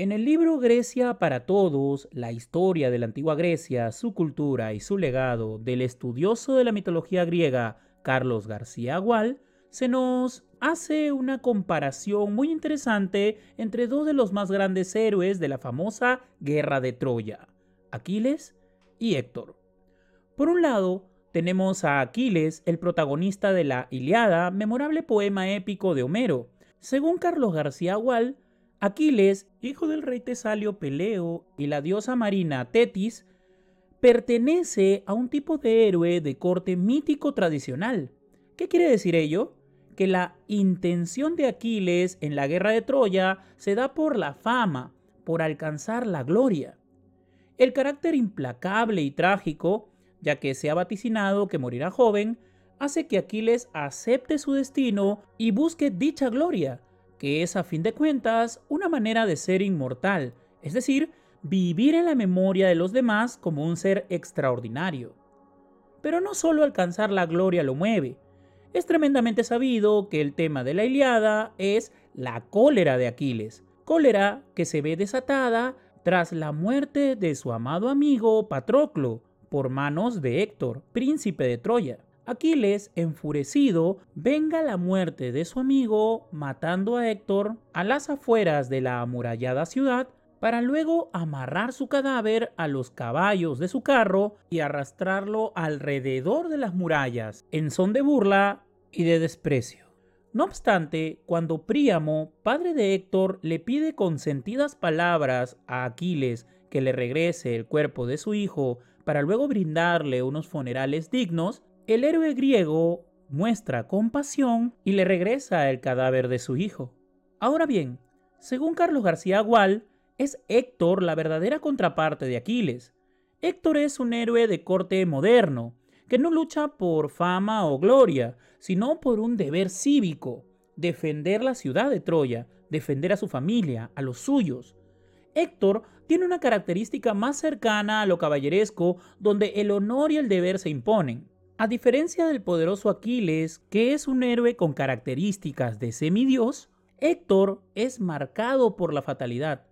En el libro Grecia para Todos, la historia de la antigua Grecia, su cultura y su legado del estudioso de la mitología griega Carlos García Gual, se nos hace una comparación muy interesante entre dos de los más grandes héroes de la famosa Guerra de Troya, Aquiles y Héctor. Por un lado, tenemos a Aquiles, el protagonista de la Iliada, memorable poema épico de Homero. Según Carlos García Gual, Aquiles, hijo del rey Tesalio Peleo y la diosa marina Tetis, pertenece a un tipo de héroe de corte mítico tradicional. ¿Qué quiere decir ello? Que la intención de Aquiles en la guerra de Troya se da por la fama, por alcanzar la gloria. El carácter implacable y trágico, ya que se ha vaticinado que morirá joven, hace que Aquiles acepte su destino y busque dicha gloria, que es a fin de cuentas una manera de ser inmortal, es decir, vivir en la memoria de los demás como un ser extraordinario. Pero no solo alcanzar la gloria lo mueve. Es tremendamente sabido que el tema de la Iliada es la cólera de Aquiles, cólera que se ve desatada tras la muerte de su amado amigo Patroclo por manos de Héctor, príncipe de Troya. Aquiles, enfurecido, venga la muerte de su amigo matando a Héctor a las afueras de la amurallada ciudad para luego amarrar su cadáver a los caballos de su carro y arrastrarlo alrededor de las murallas, en son de burla y de desprecio. No obstante, cuando Príamo, padre de Héctor, le pide con sentidas palabras a Aquiles que le regrese el cuerpo de su hijo para luego brindarle unos funerales dignos, el héroe griego muestra compasión y le regresa el cadáver de su hijo. Ahora bien, según Carlos García Gual, es Héctor la verdadera contraparte de Aquiles. Héctor es un héroe de corte moderno, que no lucha por fama o gloria, sino por un deber cívico, defender la ciudad de Troya, defender a su familia, a los suyos. Héctor tiene una característica más cercana a lo caballeresco, donde el honor y el deber se imponen. A diferencia del poderoso Aquiles, que es un héroe con características de semidios, Héctor es marcado por la fatalidad.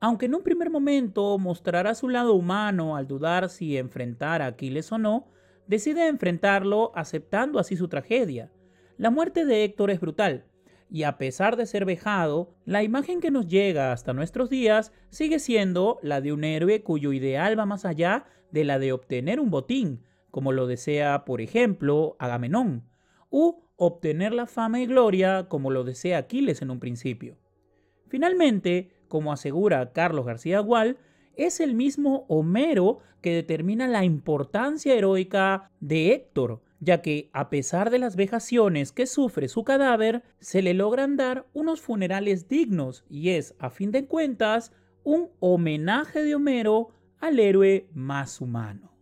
Aunque en un primer momento mostrará su lado humano al dudar si enfrentar a Aquiles o no, decide enfrentarlo aceptando así su tragedia. La muerte de Héctor es brutal, y a pesar de ser vejado, la imagen que nos llega hasta nuestros días sigue siendo la de un héroe cuyo ideal va más allá de la de obtener un botín, como lo desea, por ejemplo, Agamenón, u obtener la fama y gloria como lo desea Aquiles en un principio. Finalmente, como asegura Carlos García Gual, es el mismo Homero que determina la importancia heroica de Héctor, ya que a pesar de las vejaciones que sufre su cadáver, se le logran dar unos funerales dignos y es, a fin de cuentas, un homenaje de Homero al héroe más humano.